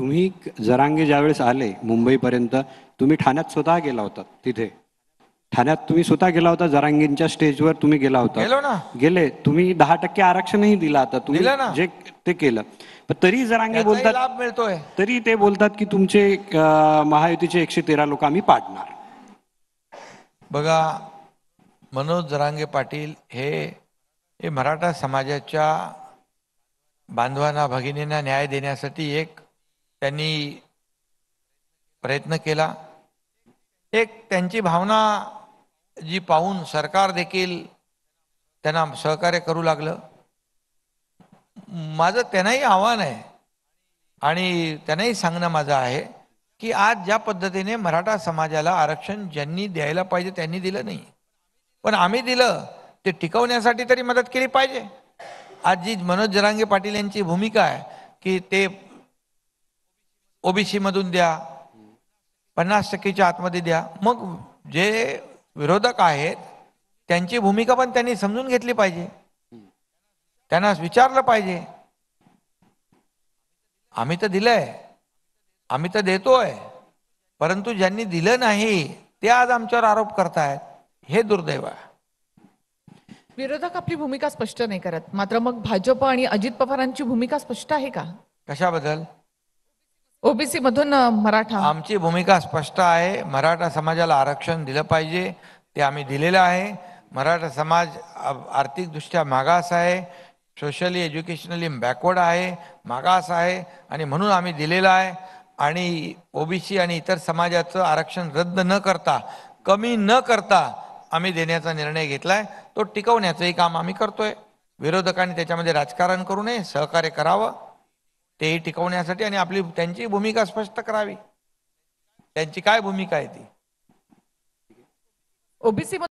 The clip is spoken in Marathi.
तुम्ही जरांगे ज्यावेळेस आले मुंबईपर्यंत तुम्ही ठाण्यात स्वतः गेला होता तिथे ठाण्यात तुम्ही स्वतः गेला होता जरांगींच्या स्टेजवर तुम्ही गेला होता गेले तुम्ही दहा टक्के आरक्षणही दिला आता तुम्ही जे ते केलं तरी जरांगे बोलतात मिळतोय तरी ते बोलतात की तुमचे महायुतीचे एकशे तेरा लोक आम्ही पाडणार बघा मनोज जरांगे पाटील हे मराठा समाजाच्या बांधवांना भगिनींना न्याय देण्यासाठी एक त्यांनी प्रयत्न केला एक त्यांची भावना जी पाहून सरकार देखील त्यांना सहकार्य करू लागलं माझं त्यांनाही आव्हान आहे आणि त्यांनाही सांगणं माझं आहे की आज ज्या पद्धतीने मराठा समाजाला आरक्षण ज्यांनी द्यायला पाहिजे त्यांनी दिलं नाही पण आम्ही दिलं ते टिकवण्यासाठी तरी मदत केली पाहिजे आज जी मनोज जरांगे पाटील यांची भूमिका आहे की ते ओबीसी मधून द्या पन्नास टक्केच्या आतमध्ये द्या मग जे विरोधक आहेत त्यांची भूमिका पण त्यांनी समजून घेतली पाहिजे त्यांना विचारलं पाहिजे आम्ही तर दिलंय आम्ही तर देतोय परंतु ज्यांनी दिलं नाही ते आज आमच्यावर आरोप करतायत हे दुर्दैव आहे विरोधक आपली भूमिका स्पष्ट नाही करत मात्र मग भाजप आणि अजित पवारांची भूमिका स्पष्ट आहे का कशाबद्दल ओबीसी मधून मराठा आमची भूमिका स्पष्ट आहे मराठा समाजाला आरक्षण दिलं पाहिजे ते आम्ही दिलेलं आहे मराठा समाज आर्थिकदृष्ट्या मागास आहे सोशली एज्युकेशनली बॅकवर्ड आहे मागास आहे आणि म्हणून आम्ही दिलेलं आहे आणि ओबीसी आणि इतर समाजाचं आरक्षण रद्द न करता कमी न करता आम्ही देण्याचा निर्णय घेतलाय तो टिकवण्याचंही काम आम्ही करतोय विरोधकांनी त्याच्यामध्ये राजकारण करू नये सहकार्य करावं ते टिकवण्यासाठी आणि आपली त्यांची भूमिका स्पष्ट करावी त्यांची काय भूमिका आहे ती ओबीसी